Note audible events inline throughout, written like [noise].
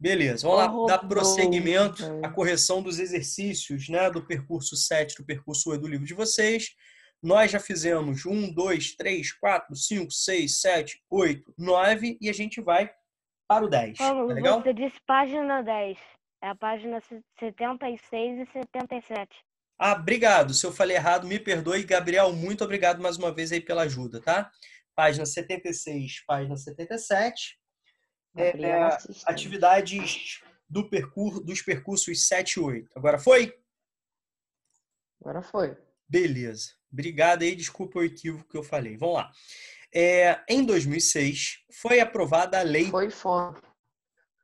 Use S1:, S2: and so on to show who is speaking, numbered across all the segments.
S1: Beleza, vamos lá dar prosseguimento à correção dos exercícios né, do percurso 7, do percurso 8 do livro de vocês. Nós já fizemos 1, 2, 3, 4, 5, 6, 7, 8, 9 e a gente vai para o 10. Paulo, tá legal? Você disse página 10. É a página 76 e 77. Ah, obrigado. Se eu falei errado, me perdoe. Gabriel, muito obrigado mais uma vez aí pela ajuda, tá? Página 76, página 77 é, atividades do percurso, dos percursos 7 e 8. Agora foi? Agora foi. Beleza. Obrigado aí, desculpa o equívoco que eu falei. Vamos lá. É, em 2006, foi aprovada a lei... Foi fome.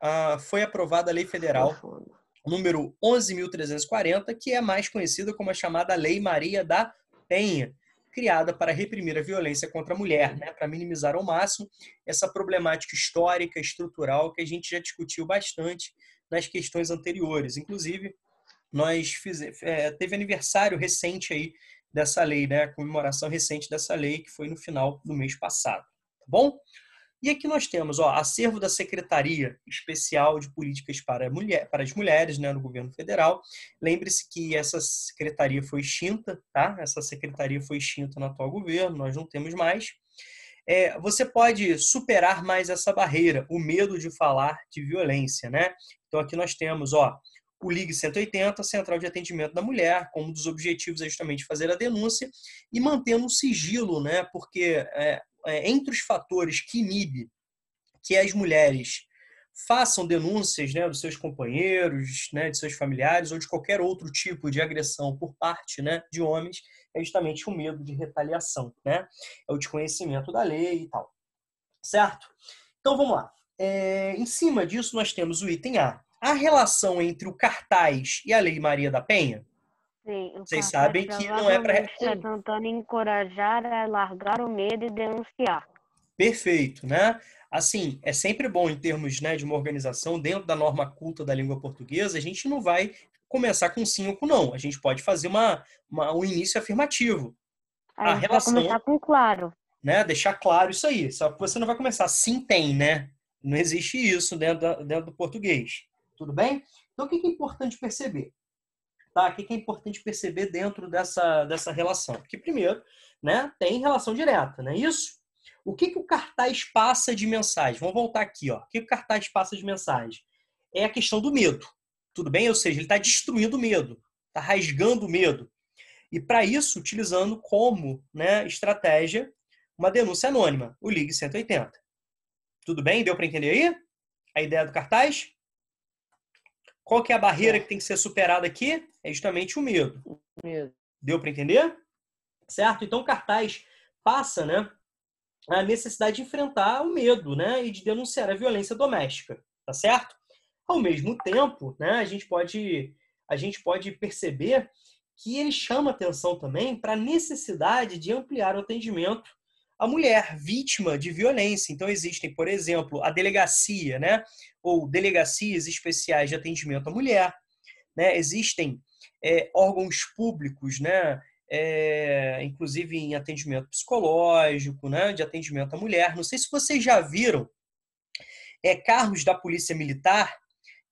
S1: Ah, foi aprovada a lei federal número 11.340, que é mais conhecida como a chamada Lei Maria da Penha, criada para reprimir a violência contra a mulher, né? para minimizar ao máximo essa problemática histórica, estrutural, que a gente já discutiu bastante nas questões anteriores. Inclusive, nós fizemos, é, teve aniversário recente aí dessa lei, né? A comemoração recente dessa lei, que foi no final do mês passado. Tá bom? E aqui nós temos ó, acervo da Secretaria Especial de Políticas para, mulher, para as Mulheres né, no governo federal. Lembre-se que essa secretaria foi extinta, tá? Essa secretaria foi extinta no atual governo, nós não temos mais. É, você pode superar mais essa barreira, o medo de falar de violência, né? Então aqui nós temos, ó, o Ligue 180, a Central de Atendimento da Mulher, como um dos objetivos é justamente fazer a denúncia e mantendo o sigilo, né? Porque é, é, entre os fatores que inibe que as mulheres façam denúncias né, dos seus companheiros, né, de seus familiares ou de qualquer outro tipo de agressão por parte né, de homens é justamente o medo de retaliação, né? É o desconhecimento da lei e tal, certo? Então vamos lá. É, em cima disso nós temos o item A, a relação entre o cartaz e a Lei Maria da Penha vocês sabem que não é para. Está tentando encorajar a largar o medo e denunciar. Perfeito, né? Assim, é sempre bom em termos né, de uma organização dentro da norma culta da língua portuguesa, a gente não vai começar com sim ou com não. A gente pode fazer uma, uma um início afirmativo.
S2: a, relação, vai começar
S1: com claro. Né, deixar claro isso aí. Só que você não vai começar sim tem, né? Não existe isso dentro, da, dentro do português. Tudo bem? Então, o que é importante perceber? tá? O que é importante perceber dentro dessa, dessa relação? Porque, primeiro, né, tem relação direta, não é isso? O que, que o cartaz passa de mensagem? Vamos voltar aqui, ó. O que, que o cartaz passa de mensagem? É a questão do medo, tudo bem? Ou seja, ele está destruindo o medo, está rasgando o medo. E para isso, utilizando como né, estratégia uma denúncia anônima, o Ligue 180. Tudo bem? Deu para entender aí? A ideia do cartaz? Qual que é a barreira é. que tem que ser superada aqui? É justamente o medo. medo. Deu para entender? Certo? Então, cartaz passa, né, a necessidade de enfrentar o medo, né, e de denunciar a violência doméstica, tá certo? Ao mesmo tempo, né, a gente pode a gente pode perceber que ele chama atenção também para a necessidade de ampliar o atendimento a mulher vítima de violência. Então, existem, por exemplo, a delegacia, né? ou delegacias especiais de atendimento à mulher, né? existem é, órgãos públicos, né? É, inclusive em atendimento psicológico, né? de atendimento à mulher. Não sei se vocês já viram é, carros da Polícia Militar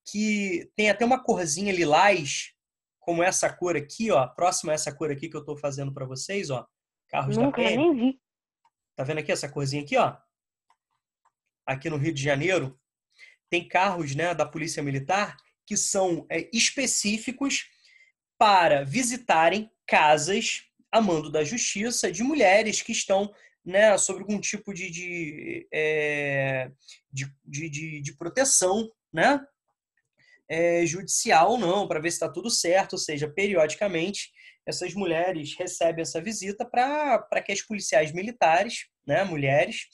S1: que tem até uma corzinha lilás, como essa cor aqui, ó, próxima a essa cor aqui que eu estou fazendo para vocês, ó, carros Nunca, da PM. nem vi. Tá vendo aqui essa corzinha aqui, ó? Aqui no Rio de Janeiro, tem carros né, da Polícia Militar que são é, específicos para visitarem casas a mando da justiça de mulheres que estão né, sobre algum tipo de, de, é, de, de, de, proteção, né? é, judicial ou não, para ver se está tudo certo, ou seja, periodicamente essas mulheres recebem essa visita para que as policiais militares, né, mulheres,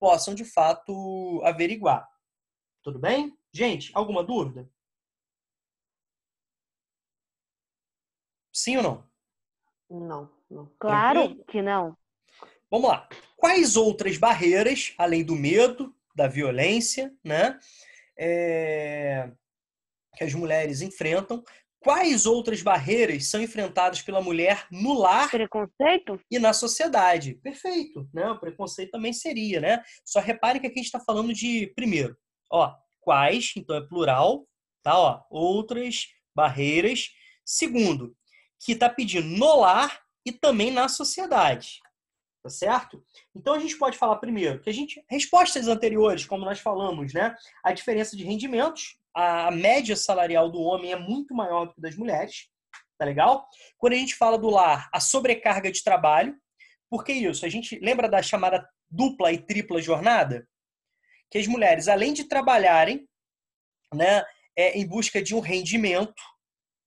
S1: possam de fato averiguar. Tudo bem? Gente, alguma dúvida? Sim ou não? Não, não. Claro que não. Vamos lá. Quais outras barreiras, além do medo, da violência, né? é, que as mulheres enfrentam. Quais outras barreiras são enfrentadas pela mulher no lar preconceito? e na sociedade? Perfeito, né? O preconceito também seria, né? Só repare que aqui a gente está falando de, primeiro, ó, quais, então é plural, tá? Ó, outras barreiras. Segundo, que está pedindo no lar e também na sociedade. Tá certo? Então a gente pode falar primeiro que a gente. Respostas anteriores, como nós falamos, né? A diferença de rendimentos, a média salarial do homem é muito maior do que das mulheres. Tá legal? Quando a gente fala do lar, a sobrecarga de trabalho. Por que isso? A gente lembra da chamada dupla e tripla jornada? Que as mulheres, além de trabalharem, né, é, em busca de um rendimento,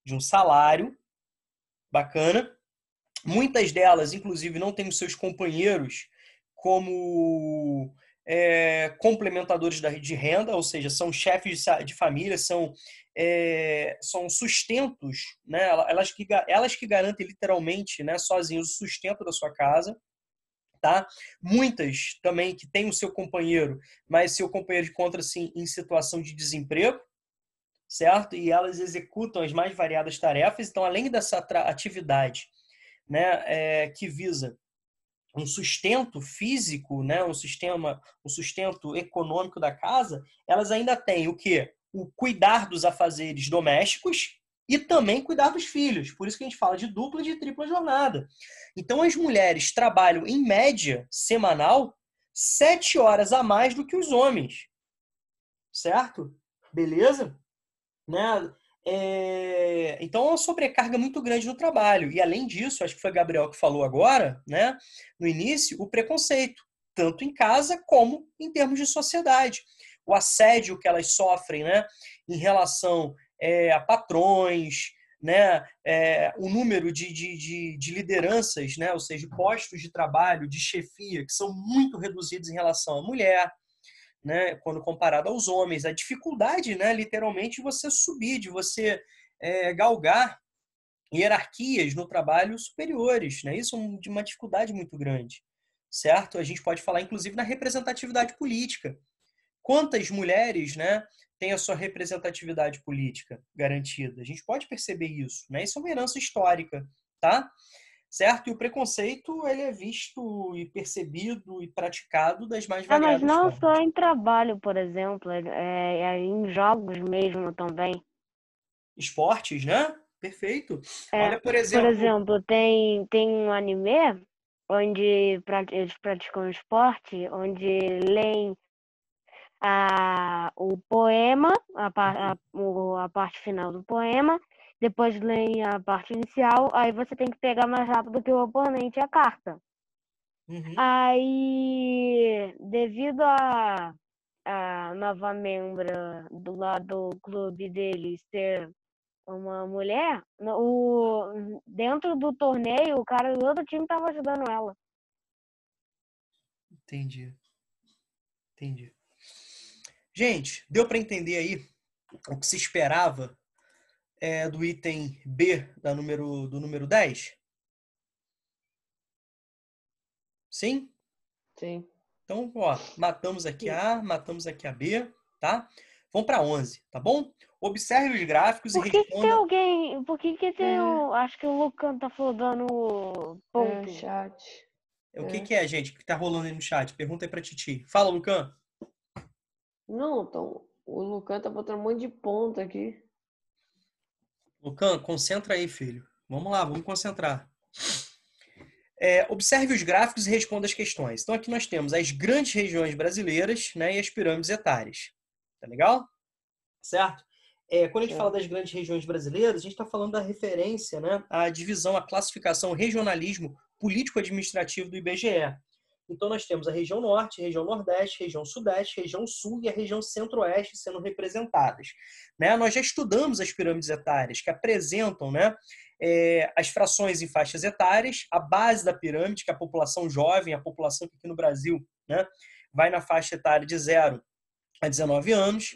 S1: de um salário bacana, Muitas delas, inclusive, não têm os seus companheiros como é, complementadores de renda, ou seja, são chefes de família, são, é, são sustentos, né? elas, que, elas que garantem literalmente, né, sozinhos, o sustento da sua casa. Tá? Muitas também que têm o seu companheiro, mas seu companheiro encontra-se assim, em situação de desemprego, certo? E elas executam as mais variadas tarefas. Então, além dessa atividade né, é, que visa um sustento físico, né, um sistema, um sustento econômico da casa, elas ainda têm o que? O cuidar dos afazeres domésticos e também cuidar dos filhos. Por isso que a gente fala de dupla e de tripla jornada. Então as mulheres trabalham em média semanal sete horas a mais do que os homens, certo? Beleza? Né? É... Então, é uma sobrecarga muito grande no trabalho. E, além disso, acho que foi o Gabriel que falou agora, né, no início, o preconceito, tanto em casa como em termos de sociedade. O assédio que elas sofrem né, em relação é, a patrões, né, é, o número de, de, de, de, lideranças, né, ou seja, postos de trabalho, de chefia, que são muito reduzidos em relação à mulher né, quando comparado aos homens. A dificuldade, né, literalmente, de você subir, de você é, galgar hierarquias no trabalho superiores. Né? Isso é de uma dificuldade muito grande, certo? A gente pode falar, inclusive, na representatividade política. Quantas mulheres né, têm a sua representatividade política garantida? A gente pode perceber isso. Né? Isso é uma herança histórica, tá? certo? E o preconceito ele é visto e percebido e praticado das mais ah, variadas. mas não formas. só em trabalho, por exemplo, é, é, é em jogos mesmo também. Esportes, né? Perfeito. É, Olha, por exemplo. Por exemplo, tem, tem um anime onde eles praticam esporte, onde leem a, o poema, a, a, a parte final do poema, depois leem a parte inicial, aí você tem que pegar mais rápido que o oponente a carta. Uhum. Aí, devido a, a nova membra do lado do clube dele ser uma mulher, o, dentro do torneio, o cara do outro time tava ajudando ela. Entendi. Entendi. Gente, deu para entender aí o que se esperava é, do item B da número, do número 10? Sim? Sim. Então, ó, matamos aqui A, matamos aqui a B, tá? Vamos para 11, tá bom? Observe os gráficos Por que e responda. Por que tem alguém... Por que, que tem é. um... Acho que o Lucan tá flodando ponto. É, chat. O é. que que é, gente, que tá rolando aí no chat? Pergunta aí pra Titi. Fala, Lucan. Não, então, o Lucan tá botando um monte de ponto aqui. Lucan, concentra aí, filho. Vamos lá, vamos concentrar. É, observe os gráficos e responda as questões. Então, aqui nós temos as grandes regiões brasileiras né, e as pirâmides etárias. Tá legal? Certo? É, quando a gente é. fala das grandes regiões brasileiras, a gente está falando da referência né, à divisão, à classificação, ao regionalismo político-administrativo do IBGE. Então, nós temos a região norte, região nordeste, região sudeste, região sul e a região centro-oeste sendo representadas. Né? Nós já estudamos as pirâmides etárias, que apresentam né, é, as frações em faixas etárias, a base da pirâmide, que é a população jovem, a população que aqui no Brasil né, vai na faixa etária de 0 a 19 anos,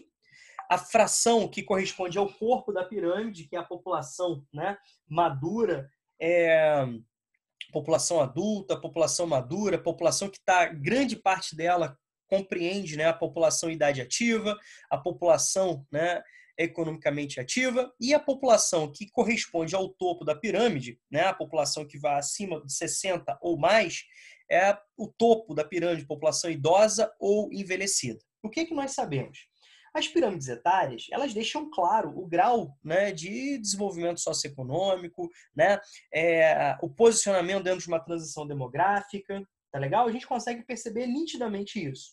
S1: a fração que corresponde ao corpo da pirâmide, que é a população né, madura, é, população adulta, população madura, população que está, grande parte dela compreende né, a população idade ativa, a população né, economicamente ativa e a população que corresponde ao topo da pirâmide, né, a população que vai acima de 60 ou mais, é o topo da pirâmide, população idosa ou envelhecida. O que, é que nós sabemos? As pirâmides etárias, elas deixam claro o grau né, de desenvolvimento socioeconômico, né, é, o posicionamento dentro de uma transição demográfica, tá legal? A gente consegue perceber nitidamente isso.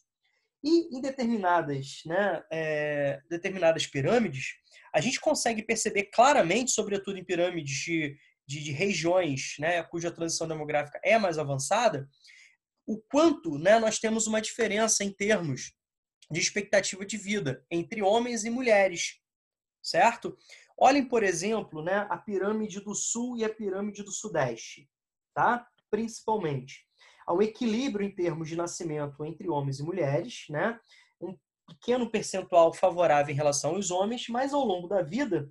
S1: E em determinadas, né, é, determinadas pirâmides, a gente consegue perceber claramente, sobretudo em pirâmides de, de, de regiões né, cuja transição demográfica é mais avançada, o quanto né, nós temos uma diferença em termos de expectativa de vida entre homens e mulheres, certo? Olhem, por exemplo, né, a pirâmide do sul e a pirâmide do sudeste, tá? Principalmente. Há um equilíbrio em termos de nascimento entre homens e mulheres, né? Um pequeno percentual favorável em relação aos homens, mas ao longo da vida,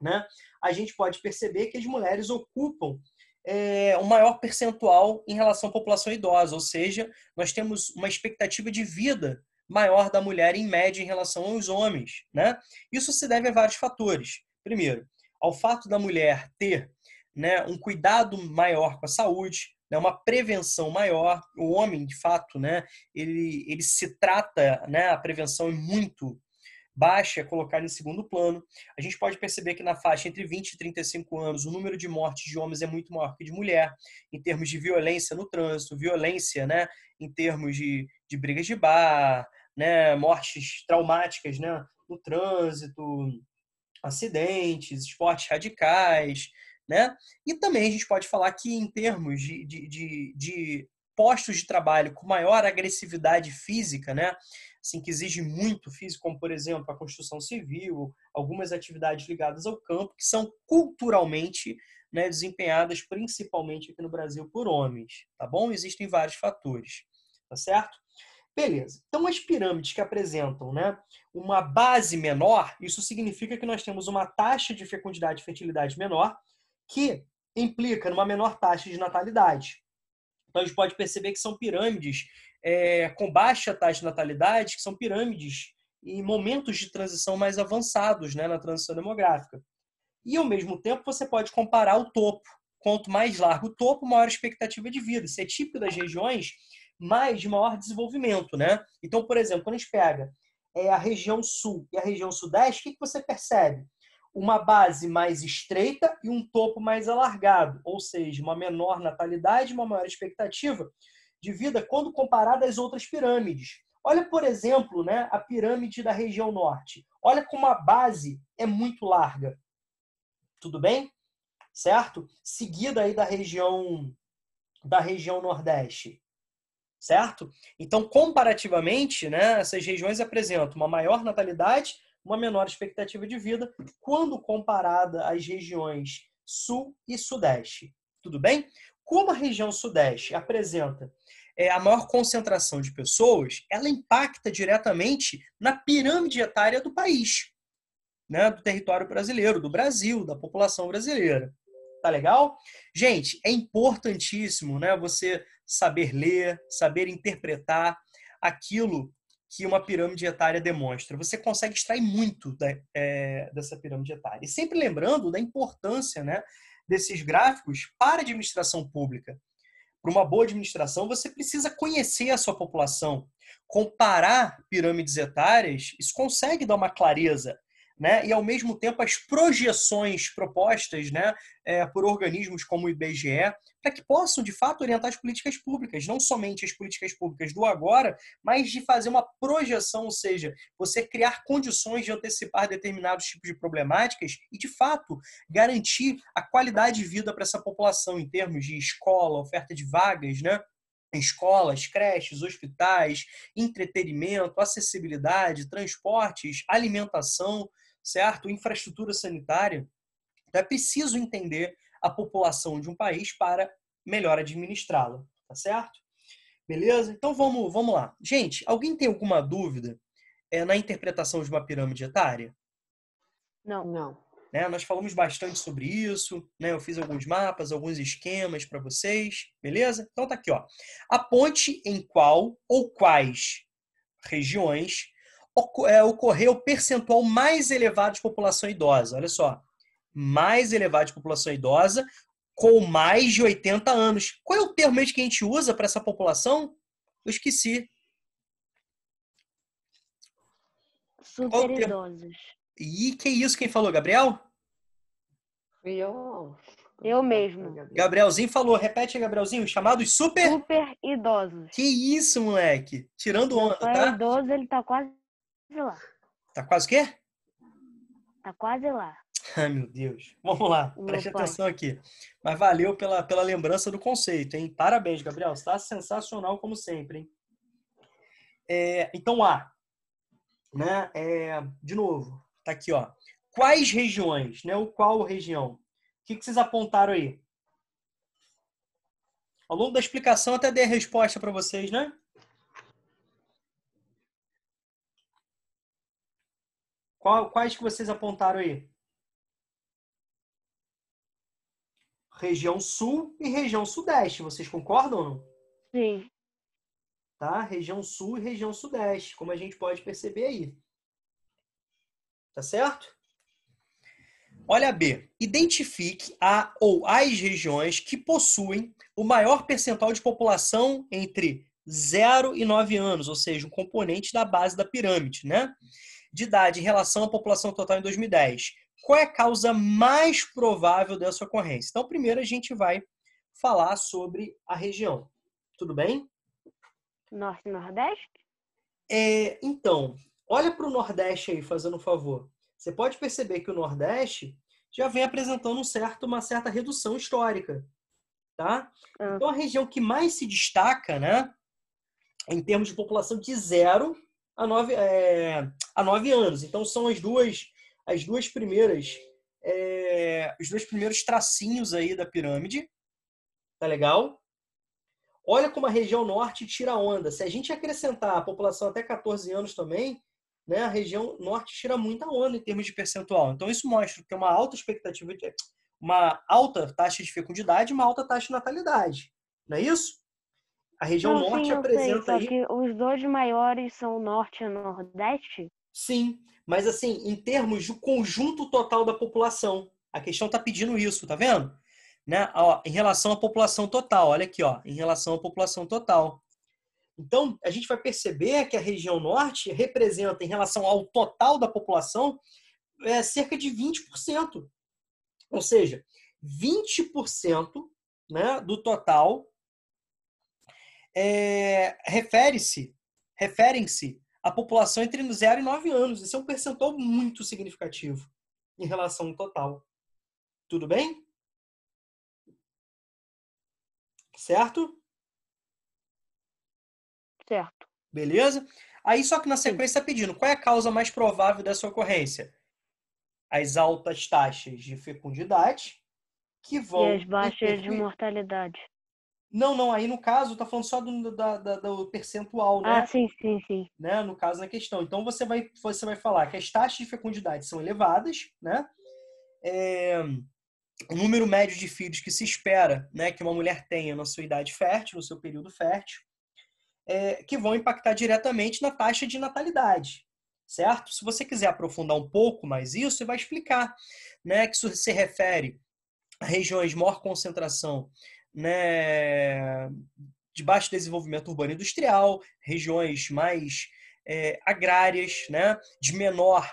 S1: né, a gente pode perceber que as mulheres ocupam é, um maior percentual em relação à população idosa, ou seja, nós temos uma expectativa de vida maior da mulher em média em relação aos homens. Né? Isso se deve a vários fatores. Primeiro, ao fato da mulher ter né, um cuidado maior com a saúde, né, uma prevenção maior. O homem, de fato, né, ele, ele se trata, né, a prevenção é muito baixa é colocada em segundo plano. A gente pode perceber que na faixa entre 20 e 35 anos, o número de mortes de homens é muito maior que de mulher, em termos de violência no trânsito, violência né, em termos de, de brigas de bar, né, mortes traumáticas né, no trânsito, acidentes, esportes radicais. Né? E também a gente pode falar que, em termos de, de, de, de postos de trabalho com maior agressividade física, né? assim, que exige muito físico, como, por exemplo, a construção civil, algumas atividades ligadas ao campo, que são culturalmente né, desempenhadas principalmente aqui no Brasil por homens, tá bom? Existem vários fatores, tá certo? Beleza. Então, as pirâmides que apresentam né, uma base menor, isso significa que nós temos uma taxa de fecundidade e fertilidade menor, que implica numa menor taxa de natalidade. Então, a gente pode perceber que são pirâmides é, com baixa taxa de natalidade, que são pirâmides em momentos de transição mais avançados né, na transição demográfica. E, ao mesmo tempo, você pode comparar o topo. Quanto mais largo o topo, maior a expectativa de vida. Isso é típico das regiões mais de maior desenvolvimento. Né? Então, por exemplo, quando a gente pega é, a região sul e a região sudeste, o que, que você percebe? Uma base mais estreita e um topo mais alargado, ou seja, uma menor natalidade, uma maior expectativa de vida quando comparada às outras pirâmides. Olha, por exemplo, né, a pirâmide da região norte. Olha como a base é muito larga. Tudo bem? Certo? Seguida aí da região da região nordeste. Certo? Então, comparativamente, né, essas regiões apresentam uma maior natalidade, uma menor expectativa de vida quando comparada às regiões sul e sudeste. Tudo bem? Como a região Sudeste apresenta é, a maior concentração de pessoas, ela impacta diretamente na pirâmide etária do país, né, do território brasileiro, do Brasil, da população brasileira. Tá legal? Gente, é importantíssimo né, você saber ler, saber interpretar aquilo que uma pirâmide etária demonstra. Você consegue extrair muito da, é, dessa pirâmide etária. E sempre lembrando da importância né, desses gráficos para a administração pública. Para uma boa administração, você precisa conhecer a sua população. Comparar pirâmides etárias, isso consegue dar uma clareza né? e ao mesmo tempo as projeções propostas né? É, por organismos como o IBGE, para que possam de fato orientar as políticas públicas, não somente as políticas públicas do agora, mas de fazer uma projeção, ou seja, você criar condições de antecipar determinados tipos de problemáticas e de fato garantir a qualidade de vida para essa população em termos de escola, oferta de vagas, né? escolas, creches, hospitais, entretenimento, acessibilidade, transportes, alimentação, certo? Infraestrutura sanitária. Então é preciso entender a população de um país para melhor administrá-la, tá certo? Beleza? Então vamos, vamos lá. Gente, alguém tem alguma dúvida é, na interpretação de uma pirâmide etária? Não, não. Né? Nós falamos bastante sobre isso, né? eu fiz alguns mapas, alguns esquemas para vocês, beleza? Então tá aqui, ó. A ponte em qual ou quais regiões é, ocorreu o percentual mais elevado de população idosa. Olha só, mais elevado de população idosa com mais de 80 anos. Qual é o termo que a gente usa para essa população? Eu esqueci. Super idosos. E que isso, quem falou, Gabriel? eu. Eu mesmo. Gabrielzinho falou, repete aí, Gabrielzinho, chamados super... Super idosos. Que isso, moleque. Tirando onda, tá? idoso, ele tá quase lá. Tá quase o quê? Tá quase lá. [laughs] Ai, meu Deus. Vamos lá, meu preste pai. atenção aqui. Mas valeu pela, pela lembrança do conceito, hein? Parabéns, Gabriel. Está sensacional, como sempre, hein? É, então, A. Né? É, de novo, Tá aqui, ó. Quais regiões, né? O qual região? O que, que vocês apontaram aí? Ao longo da explicação, até dei a resposta para vocês, né? Quais que vocês apontaram aí? Região Sul e região Sudeste. Vocês concordam ou não? Sim. Tá? Região Sul e região Sudeste, como a gente pode perceber aí. Tá certo? Olha B. Identifique a ou as regiões que possuem o maior percentual de população entre 0 e 9 anos, ou seja, um componente da base da pirâmide, né? De idade em relação à população total em 2010. Qual é a causa mais provável dessa ocorrência? Então, primeiro a gente vai falar sobre a região. Tudo bem? Norte e Nordeste? É, então, Olha para o Nordeste aí, fazendo um favor. Você pode perceber que o Nordeste já vem apresentando um certo, uma certa redução histórica. Tá? Ah. Então, a região que mais se destaca, né, em termos de população, de zero a nove, é, a nove anos. Então, são as duas, as duas primeiras, é, os dois primeiros tracinhos aí da pirâmide. Tá legal? Olha como a região norte tira onda. Se a gente acrescentar a população até 14 anos também, né, a região norte tira muita onda em termos de percentual. Então, isso mostra que tem é uma alta expectativa, de, uma alta taxa de fecundidade e uma alta taxa de natalidade. Não é isso? A região norte sim, apresenta sei, aí... os dois maiores são o norte e o nordeste? Sim, mas assim, em termos do conjunto total da população. A questão está pedindo isso, tá vendo? Né? Ó, em relação à população total, olha aqui, ó, em relação à população total. Então, a gente vai perceber que a região norte representa, em relação ao total da população, é, cerca de 20%. Ou seja, 20% né, do total é, refere-se referem-se à população entre 0 e 9 anos. Esse é um percentual muito significativo em relação ao total. Tudo bem? Certo? Certo. Beleza? Aí só que na sequência está pedindo qual é a causa mais provável dessa ocorrência? As altas taxas de fecundidade que vão. E as baixas interferir. de mortalidade. Não, não, aí no caso está falando só do, da, da, do percentual, né? Ah, sim, sim, sim. Né? No caso, na questão. Então você vai, você vai falar que as taxas de fecundidade são elevadas, né? É, o número médio de filhos que se espera né, que uma mulher tenha na sua idade fértil, no seu período fértil, é, que vão impactar diretamente na taxa de natalidade, certo? Se você quiser aprofundar um pouco mais isso, você vai explicar, né? Que isso se refere a regiões de maior concentração, né? De baixo desenvolvimento urbano e industrial, regiões mais é, agrárias, né? De menor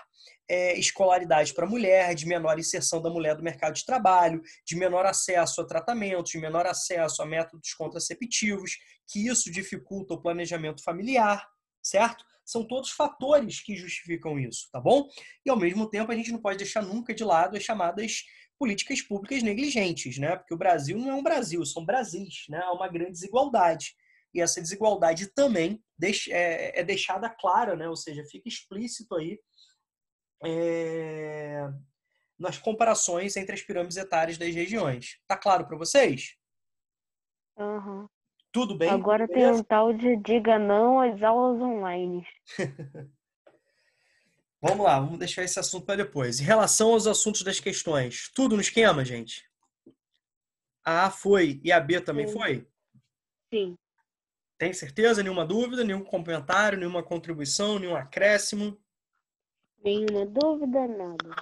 S1: é, escolaridade para a mulher, de menor inserção da mulher do mercado de trabalho, de menor acesso a tratamentos, de menor acesso a métodos contraceptivos, que isso dificulta o planejamento familiar, certo? São todos fatores que justificam isso, tá bom? E ao mesmo tempo, a gente não pode deixar nunca de lado as chamadas políticas públicas negligentes, né? Porque o Brasil não é um Brasil, são Brasis, né? Há uma grande desigualdade. E essa desigualdade também é, é deixada clara, né? Ou seja, fica explícito aí é, nas comparações entre as pirâmides etárias das regiões. Tá claro para vocês? Uhum. Tudo bem? Agora tem um tal de diga não às aulas online. [laughs] vamos lá, vamos deixar esse assunto para depois. Em relação aos assuntos das questões, tudo no esquema, gente? A A foi e a B também Sim. foi? Sim. Tem certeza? Nenhuma dúvida? Nenhum comentário? Nenhuma contribuição? Nenhum acréscimo? Nenhuma dúvida, nada.